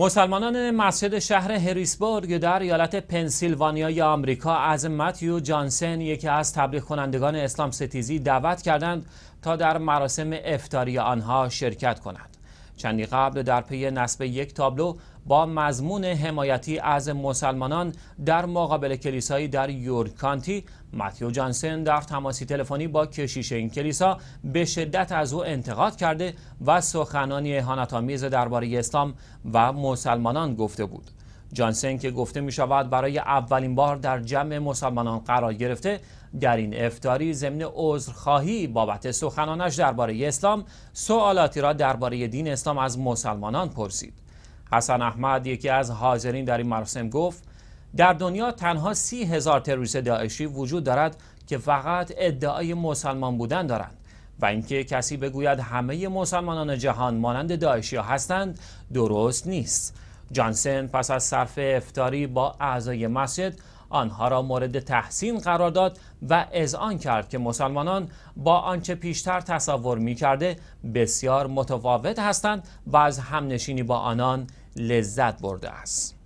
مسلمانان مسجد شهر هریسبورگ در ایالت یا آمریکا از متیو جانسن یکی از تبلیغ کنندگان اسلام ستیزی دعوت کردند تا در مراسم افتاری آنها شرکت کنند. چندی قبل در پی نصب یک تابلو با مضمون حمایتی از مسلمانان در مقابل کلیسایی در یورکانتی، کانتی متیو جانسن در تماسی تلفنی با کشیش این کلیسا به شدت از او انتقاد کرده و سخنانی اهانت‌آمیز درباره اسلام و مسلمانان گفته بود جانسن که گفته می شود برای اولین بار در جمع مسلمانان قرار گرفته در این افتاری ضمن عذرخواهی بابت سخنانش درباره اسلام سوالاتی را درباره دین اسلام از مسلمانان پرسید حسن احمد یکی از حاضرین در این مراسم گفت در دنیا تنها سی هزار تروریست داعشی وجود دارد که فقط ادعای مسلمان بودن دارند و اینکه کسی بگوید همه مسلمانان جهان مانند داعشی هستند درست نیست جانسن پس از صرف افتاری با اعضای مسجد آنها را مورد تحسین قرار داد و اذعان کرد که مسلمانان با آنچه پیشتر تصور می کرده بسیار متفاوت هستند و از همنشینی با آنان لذت برده است.